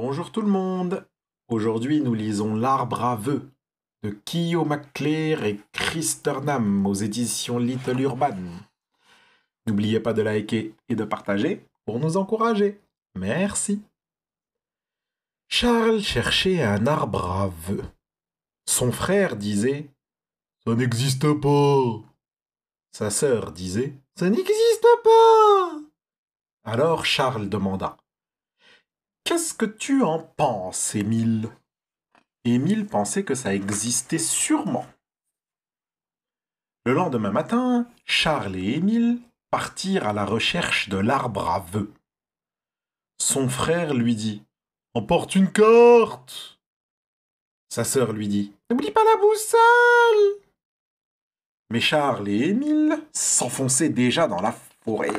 Bonjour tout le monde Aujourd'hui nous lisons L'arbre à vœux de Kyo McClear et Chris aux éditions Little Urban. N'oubliez pas de liker et de partager pour nous encourager. Merci Charles cherchait un arbre à vœux. Son frère disait ⁇ Ça n'existe pas !⁇ Sa sœur disait ⁇ Ça n'existe pas !⁇ Alors Charles demanda ⁇ Qu'est-ce que tu en penses, Émile Émile pensait que ça existait sûrement. Le lendemain matin, Charles et Émile partirent à la recherche de l'arbre à vœux. Son frère lui dit Emporte une corde !» Sa sœur lui dit N'oublie pas la boussole Mais Charles et Émile s'enfonçaient déjà dans la forêt.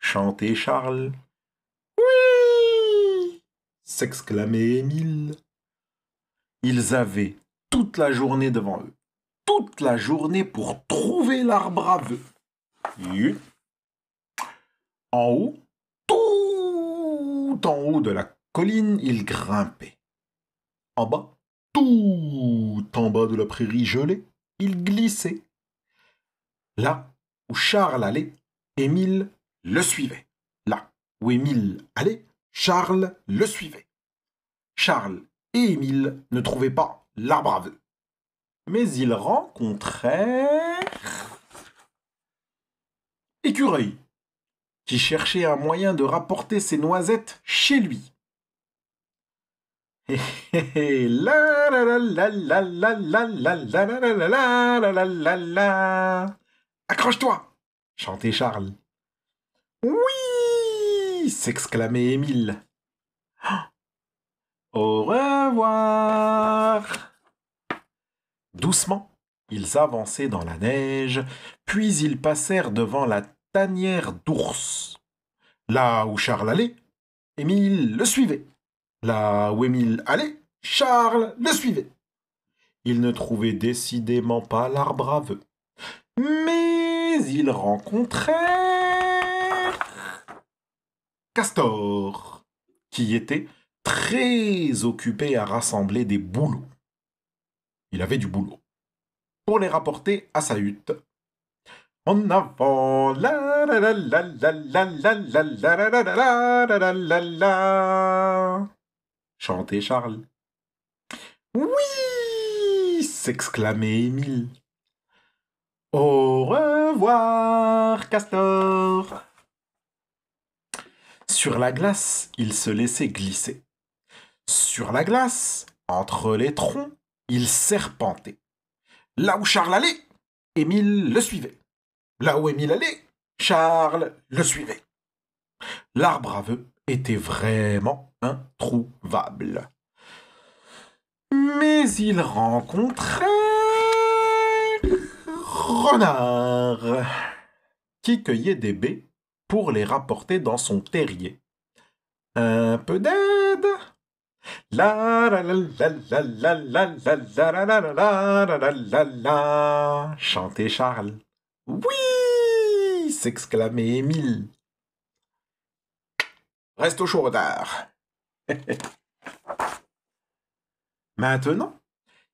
Chantait Charles. Oui s'exclamait Émile. Ils avaient toute la journée devant eux, toute la journée pour trouver l'arbre à vœux. En haut, tout en haut de la colline, ils grimpaient. En bas, tout en bas de la prairie gelée, il glissait. Là où Charles allait, Émile le suivait. Là où Émile allait, Charles le suivait. Charles et Émile ne trouvaient pas l'arbre à Mais ils rencontraient... Écureuil, qui cherchait un moyen de rapporter ses noisettes chez lui. Accroche-toi chantait Charles. Oui s'exclamait Émile. Au revoir Doucement, ils avançaient dans la neige, puis ils passèrent devant la tanière d'ours. Là où Charles allait, Émile le suivait. La mille allait, Charles le suivait. Il ne trouvait décidément pas l'arbre à Mais il rencontrait... Castor, qui était très occupé à rassembler des boulots. Il avait du boulot pour les rapporter à sa hutte. En avant, la chantait Charles. Oui s'exclamait Émile. Au revoir, Castor Sur la glace, il se laissait glisser. Sur la glace, entre les troncs, il serpentait. Là où Charles allait, Émile le suivait. Là où Émile allait, Charles le suivait. L'arbre aveu était vraiment introuvable. Mais il rencontrait Renard, qui cueillait des baies pour les rapporter dans son terrier. Un peu d'aide la la la la la la la chantait Charles. Oui s'exclamait Émile. Reste au chaudard. Maintenant,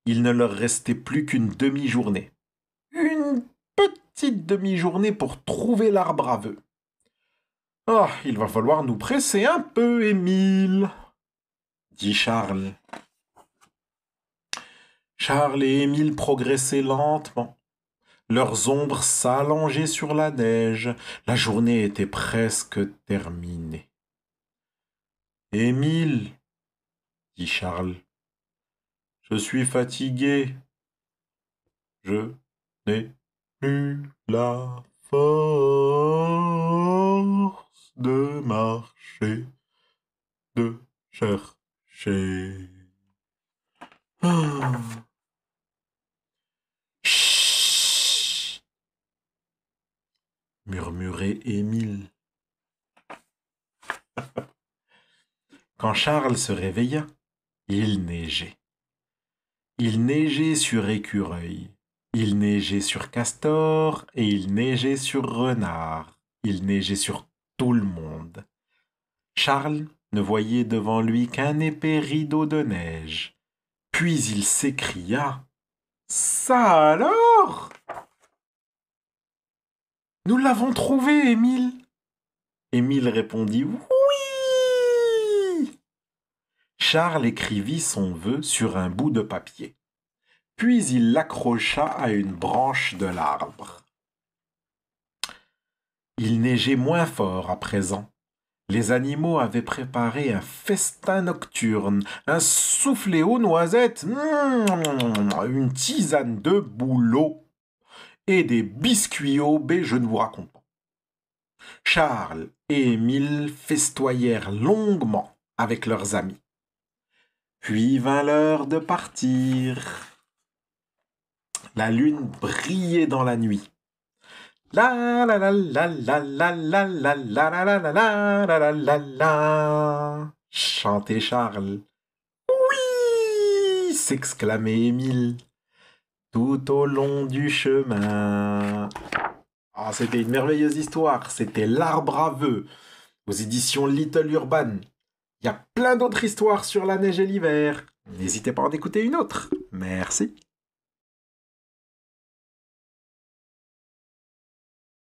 il ne leur restait plus qu'une demi-journée. Une petite demi-journée pour trouver l'arbre à vœux. Ah, il va falloir nous presser un peu, Émile, dit Charles. Charles et Émile progressaient lentement. Leurs ombres s'allongeaient sur la neige. La journée était presque terminée. Émile, dit Charles, je suis fatigué. Je n'ai plus la force de marcher, de chercher. Ah. murmurait Émile. Quand Charles se réveilla, il neigeait. Il neigeait sur écureuil, il neigeait sur castor et il neigeait sur renard, il neigeait sur tout le monde. Charles ne voyait devant lui qu'un épais rideau de neige. Puis il s'écria Ça alors Nous l'avons trouvé, Émile Émile répondit Charles écrivit son vœu sur un bout de papier. Puis il l'accrocha à une branche de l'arbre. Il neigeait moins fort à présent. Les animaux avaient préparé un festin nocturne, un soufflé aux noisettes, mmh, une tisane de bouleau et des biscuits au baie, je ne vous raconte pas. Charles et Émile festoyèrent longuement avec leurs amis. Puis vint l'heure de partir. La lune brillait dans la nuit. La la la la la la la la la la la la la la la chantait Charles. Oui s'exclamait Émile. Tout au long du chemin. Ah, c'était une merveilleuse histoire. C'était L'arbre à vœux aux éditions Little Urban. Il y a plein d'autres histoires sur la neige et l'hiver. N'hésitez pas à en écouter une autre. Merci.